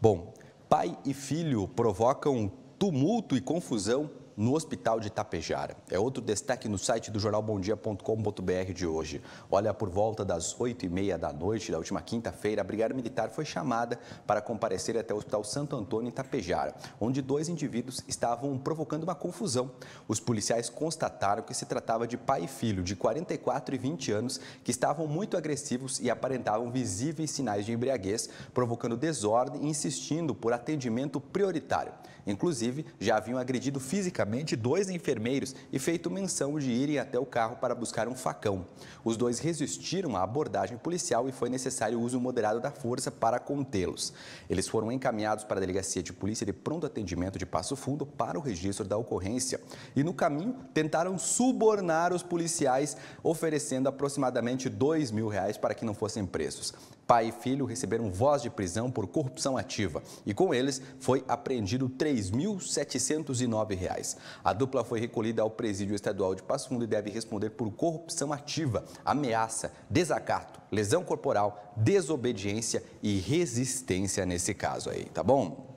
Bom, pai e filho provocam tumulto e confusão no hospital de Itapejara. É outro destaque no site do jornalbondia.com.br de hoje. Olha, por volta das 8h30 da noite da última quinta-feira, a Brigada Militar foi chamada para comparecer até o Hospital Santo Antônio em Itapejara, onde dois indivíduos estavam provocando uma confusão. Os policiais constataram que se tratava de pai e filho de 44 e 20 anos que estavam muito agressivos e aparentavam visíveis sinais de embriaguez, provocando desordem e insistindo por atendimento prioritário. Inclusive, já haviam agredido fisicamente especificamente dois enfermeiros e feito menção de irem até o carro para buscar um facão. Os dois resistiram à abordagem policial e foi necessário o uso moderado da força para contê-los. Eles foram encaminhados para a delegacia de polícia de pronto atendimento de Passo Fundo para o registro da ocorrência e no caminho tentaram subornar os policiais oferecendo aproximadamente dois mil reais para que não fossem presos. Pai e filho receberam voz de prisão por corrupção ativa e com eles foi apreendido R$ 3.709. A dupla foi recolhida ao presídio estadual de Passo Fundo e deve responder por corrupção ativa, ameaça, desacato, lesão corporal, desobediência e resistência nesse caso aí, tá bom?